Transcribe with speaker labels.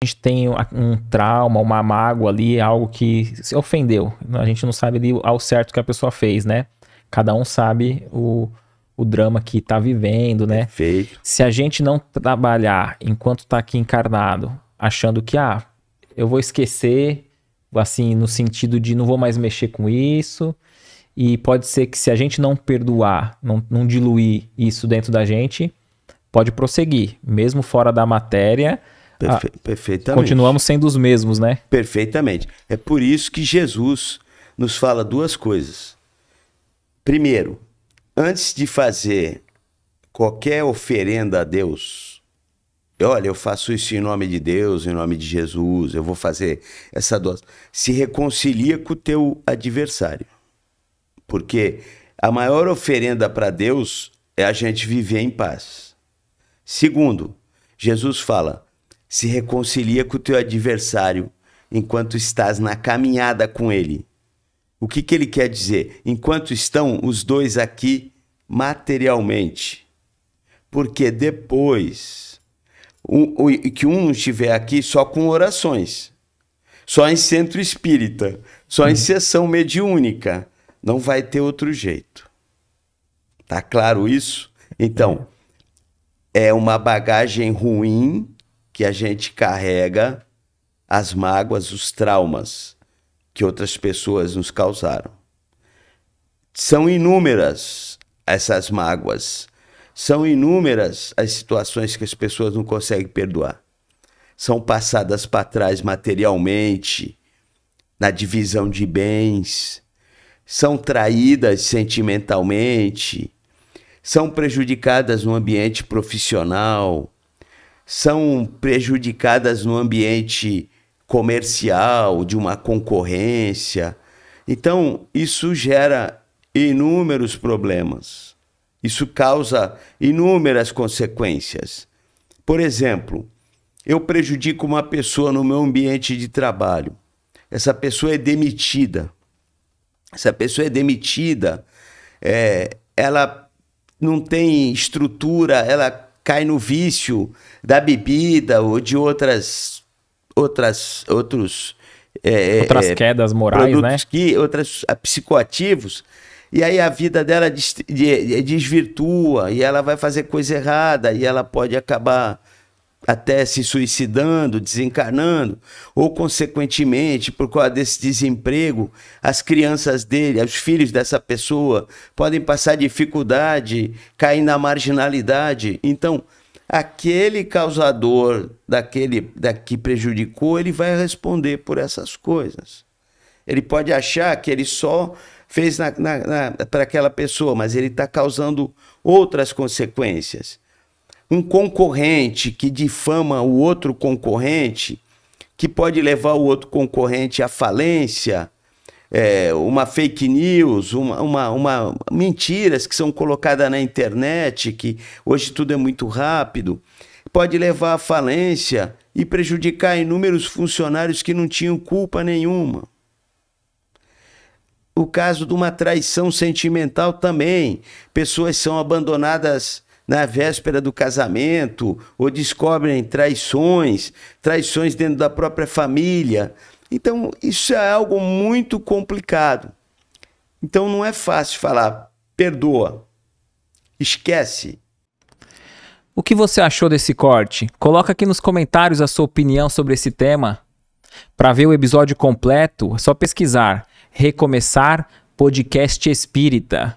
Speaker 1: a gente tem um trauma, uma mágoa ali, é algo que se ofendeu. A gente não sabe ali ao certo que a pessoa fez, né? Cada um sabe o, o drama que está vivendo, né? Perfeito. Se a gente não trabalhar enquanto está aqui encarnado, achando que, ah, eu vou esquecer, assim, no sentido de não vou mais mexer com isso. E pode ser que se a gente não perdoar, não, não diluir isso dentro da gente, pode prosseguir, mesmo fora da matéria ah, Perfe perfeitamente. Continuamos sendo os mesmos, né?
Speaker 2: Perfeitamente. É por isso que Jesus nos fala duas coisas. Primeiro, antes de fazer qualquer oferenda a Deus, olha, eu faço isso em nome de Deus, em nome de Jesus, eu vou fazer essa doação. Se reconcilia com o teu adversário. Porque a maior oferenda para Deus é a gente viver em paz. Segundo, Jesus fala: se reconcilia com o teu adversário enquanto estás na caminhada com ele. O que, que ele quer dizer? Enquanto estão os dois aqui materialmente. Porque depois um, que um estiver aqui só com orações, só em centro espírita, só em sessão mediúnica, não vai ter outro jeito. Tá claro isso? Então, é uma bagagem ruim que a gente carrega as mágoas, os traumas que outras pessoas nos causaram. São inúmeras essas mágoas, são inúmeras as situações que as pessoas não conseguem perdoar. São passadas para trás materialmente, na divisão de bens, são traídas sentimentalmente, são prejudicadas no ambiente profissional, são prejudicadas no ambiente comercial, de uma concorrência. Então, isso gera inúmeros problemas. Isso causa inúmeras consequências. Por exemplo, eu prejudico uma pessoa no meu ambiente de trabalho. Essa pessoa é demitida. Essa pessoa é demitida, é, ela não tem estrutura, ela cai no vício da bebida ou de outras outras outros é, é outras é, quedas morais, né? Que outras ah, psicoativos e aí a vida dela desvirtua e ela vai fazer coisa errada e ela pode acabar até se suicidando, desencarnando, ou consequentemente, por causa desse desemprego, as crianças dele, os filhos dessa pessoa podem passar dificuldade, cair na marginalidade. Então, aquele causador daquele da que prejudicou, ele vai responder por essas coisas. Ele pode achar que ele só fez para aquela pessoa, mas ele está causando outras consequências um concorrente que difama o outro concorrente, que pode levar o outro concorrente à falência, é, uma fake news, uma, uma, uma, mentiras que são colocadas na internet, que hoje tudo é muito rápido, pode levar à falência e prejudicar inúmeros funcionários que não tinham culpa nenhuma. O caso de uma traição sentimental também. Pessoas são abandonadas na véspera do casamento, ou descobrem traições, traições dentro da própria família. Então, isso é algo muito complicado. Então, não é fácil falar, perdoa, esquece.
Speaker 1: O que você achou desse corte? Coloca aqui nos comentários a sua opinião sobre esse tema. Para ver o episódio completo, é só pesquisar Recomeçar Podcast Espírita.